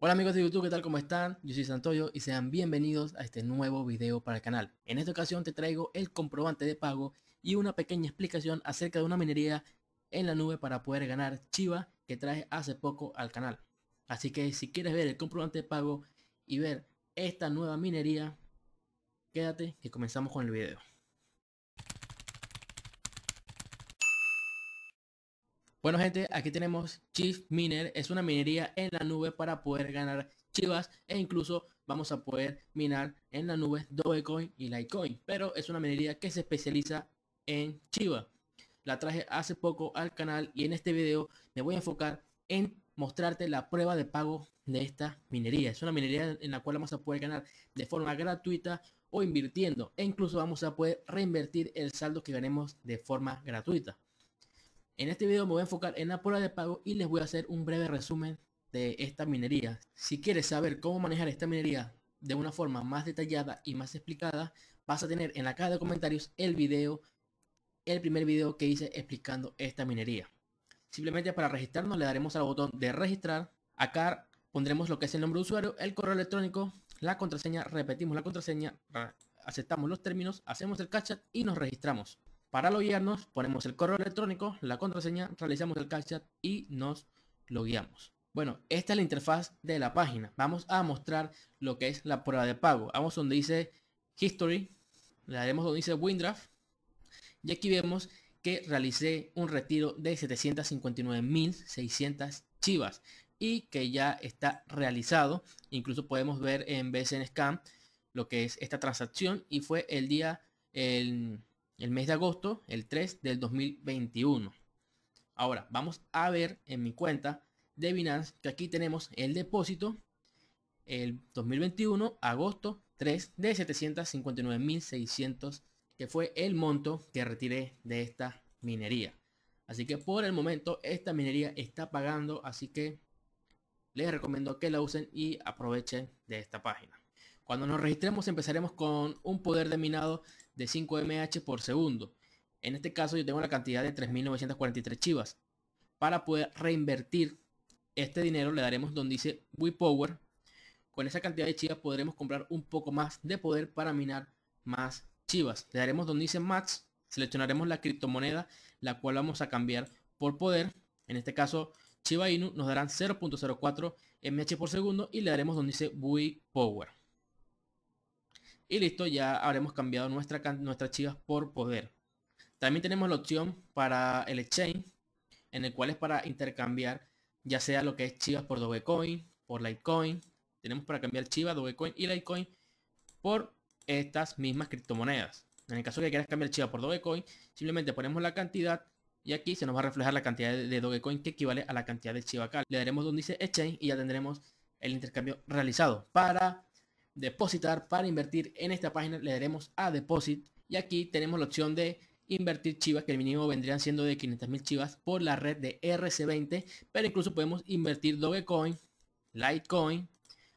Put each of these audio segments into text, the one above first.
Hola amigos de YouTube, ¿qué tal? ¿Cómo están? Yo soy Santoyo y sean bienvenidos a este nuevo video para el canal. En esta ocasión te traigo el comprobante de pago y una pequeña explicación acerca de una minería en la nube para poder ganar Chiva que traje hace poco al canal. Así que si quieres ver el comprobante de pago y ver esta nueva minería, quédate que comenzamos con el video. Bueno, gente, aquí tenemos Chief Miner. Es una minería en la nube para poder ganar chivas e incluso vamos a poder minar en la nube Dogecoin y Litecoin. Pero es una minería que se especializa en chivas. La traje hace poco al canal y en este video me voy a enfocar en mostrarte la prueba de pago de esta minería. Es una minería en la cual vamos a poder ganar de forma gratuita o invirtiendo. E incluso vamos a poder reinvertir el saldo que ganemos de forma gratuita. En este video me voy a enfocar en la prueba de pago y les voy a hacer un breve resumen de esta minería. Si quieres saber cómo manejar esta minería de una forma más detallada y más explicada, vas a tener en la caja de comentarios el video, el primer video que hice explicando esta minería. Simplemente para registrarnos le daremos al botón de registrar. Acá pondremos lo que es el nombre de usuario, el correo electrónico, la contraseña, repetimos la contraseña, aceptamos los términos, hacemos el captcha y nos registramos. Para loguearnos ponemos el correo electrónico, la contraseña, realizamos el chat y nos logueamos. Bueno, esta es la interfaz de la página. Vamos a mostrar lo que es la prueba de pago. Vamos donde dice History, le daremos donde dice Windraft y aquí vemos que realicé un retiro de 759.600 chivas y que ya está realizado. Incluso podemos ver en BCN Scan lo que es esta transacción y fue el día el el mes de agosto, el 3 del 2021. Ahora, vamos a ver en mi cuenta de Binance que aquí tenemos el depósito el 2021, agosto 3 de 759.600, que fue el monto que retiré de esta minería. Así que por el momento esta minería está pagando, así que les recomiendo que la usen y aprovechen de esta página. Cuando nos registremos empezaremos con un poder de minado de 5 MH por segundo. En este caso yo tengo la cantidad de 3.943 chivas. Para poder reinvertir este dinero le daremos donde dice We Power. Con esa cantidad de chivas podremos comprar un poco más de poder para minar más chivas. Le daremos donde dice Max. Seleccionaremos la criptomoneda la cual vamos a cambiar por poder. En este caso Chiba Inu nos darán 0.04 MH por segundo y le daremos donde dice We Power. Y listo, ya habremos cambiado nuestra, nuestras chivas por poder. También tenemos la opción para el exchange, en el cual es para intercambiar ya sea lo que es chivas por Dogecoin, por Litecoin. Tenemos para cambiar chivas, Dogecoin y Litecoin por estas mismas criptomonedas. En el caso que quieras cambiar chiva por Dogecoin, simplemente ponemos la cantidad y aquí se nos va a reflejar la cantidad de Dogecoin que equivale a la cantidad de Chiva acá. Le daremos donde dice Exchange y ya tendremos el intercambio realizado para depositar para invertir en esta página le daremos a deposit y aquí tenemos la opción de invertir chivas que el mínimo vendrían siendo de 500 mil chivas por la red de RC20 pero incluso podemos invertir Dogecoin, Litecoin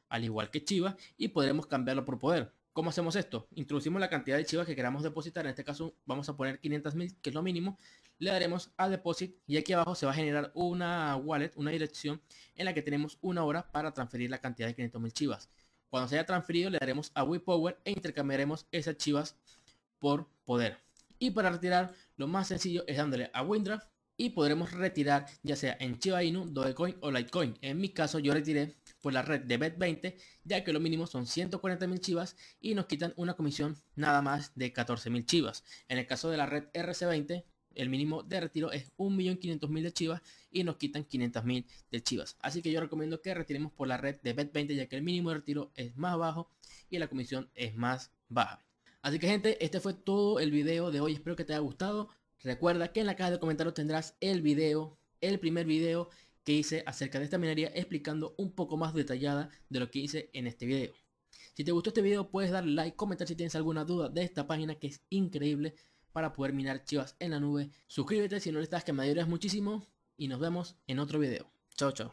al igual que chivas y podremos cambiarlo por poder. ¿Cómo hacemos esto? Introducimos la cantidad de chivas que queramos depositar. En este caso vamos a poner 500 mil que es lo mínimo. Le daremos a deposit y aquí abajo se va a generar una wallet, una dirección en la que tenemos una hora para transferir la cantidad de 500 mil chivas. Cuando se haya transferido le daremos a WePower e intercambiaremos esas chivas por poder. Y para retirar, lo más sencillo es dándole a Windraft y podremos retirar ya sea en Chiva Inu, Dogecoin o Litecoin. En mi caso yo retiré por la red de Bet20 ya que lo mínimo son 140.000 chivas y nos quitan una comisión nada más de 14.000 chivas. En el caso de la red RC20 el mínimo de retiro es 1.500.000 de Chivas y nos quitan 500.000 de Chivas. Así que yo recomiendo que retiremos por la red de Bet20 ya que el mínimo de retiro es más bajo y la comisión es más baja. Así que gente, este fue todo el video de hoy. Espero que te haya gustado. Recuerda que en la caja de comentarios tendrás el video, el primer video que hice acerca de esta minería explicando un poco más detallada de lo que hice en este video. Si te gustó este video puedes darle like, comentar si tienes alguna duda de esta página que es increíble para poder minar chivas en la nube. Suscríbete si no le estás que me ayudas muchísimo y nos vemos en otro video. Chao, chao.